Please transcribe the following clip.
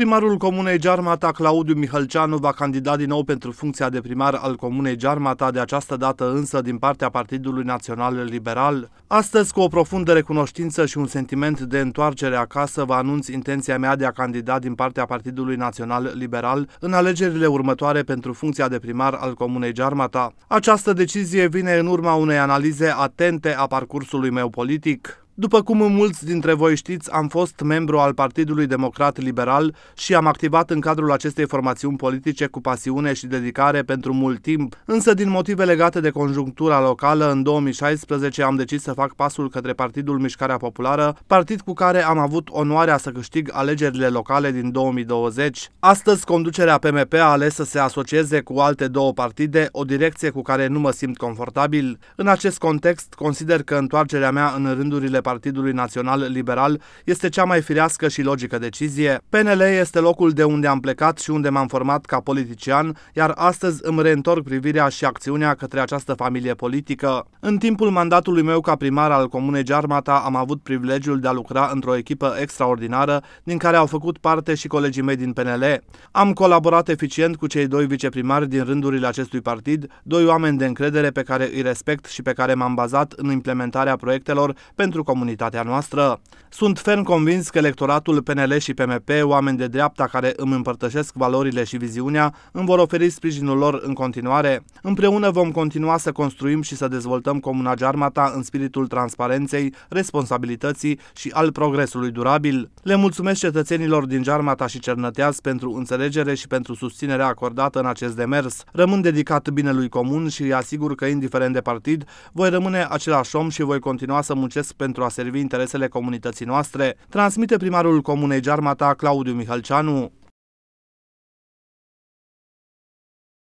Primarul Comunei Gearmata, Claudiu Mihălceanu, va candida din nou pentru funcția de primar al Comunei Gearmata, de această dată însă din partea Partidului Național Liberal. Astăzi, cu o profundă recunoștință și un sentiment de întoarcere acasă, vă anunț intenția mea de a candida din partea Partidului Național Liberal în alegerile următoare pentru funcția de primar al Comunei Gearmata. Această decizie vine în urma unei analize atente a parcursului meu politic. După cum mulți dintre voi știți, am fost membru al Partidului Democrat Liberal și am activat în cadrul acestei formațiuni politice cu pasiune și dedicare pentru mult timp, însă din motive legate de conjunctura locală, în 2016 am decis să fac pasul către Partidul Mișcarea Populară, partid cu care am avut onoarea să câștig alegerile locale din 2020. Astăzi, conducerea PMP a ales să se asocieze cu alte două partide, o direcție cu care nu mă simt confortabil. În acest context, consider că întoarcerea mea în rândurile Partidului Național Liberal este cea mai firească și logică decizie. PNL este locul de unde am plecat și unde m-am format ca politician, iar astăzi îmi reîntorc privirea și acțiunea către această familie politică. În timpul mandatului meu ca primar al Comunei Gearmata am avut privilegiul de a lucra într-o echipă extraordinară, din care au făcut parte și colegii mei din PNL. Am colaborat eficient cu cei doi viceprimari din rândurile acestui partid, doi oameni de încredere pe care îi respect și pe care m-am bazat în implementarea proiectelor pentru comunitatea comunitatea noastră. Sunt ferm convins că electoratul PNL și PMP, oameni de dreapta care îmi împărtășesc valorile și viziunea, îmi vor oferi sprijinul lor în continuare. Împreună vom continua să construim și să dezvoltăm Comuna Jarmata în spiritul transparenței, responsabilității și al progresului durabil. Le mulțumesc cetățenilor din Jarmata și Cernăteaz pentru înțelegere și pentru susținerea acordată în acest demers. Rămân dedicat binelui comun și îi asigur că, indiferent de partid, voi rămâne același om și voi continua să muncesc pentru pentru a servi interesele comunității noastre, transmite primarul Comunei Jarmata, Claudiu Mihalceanu.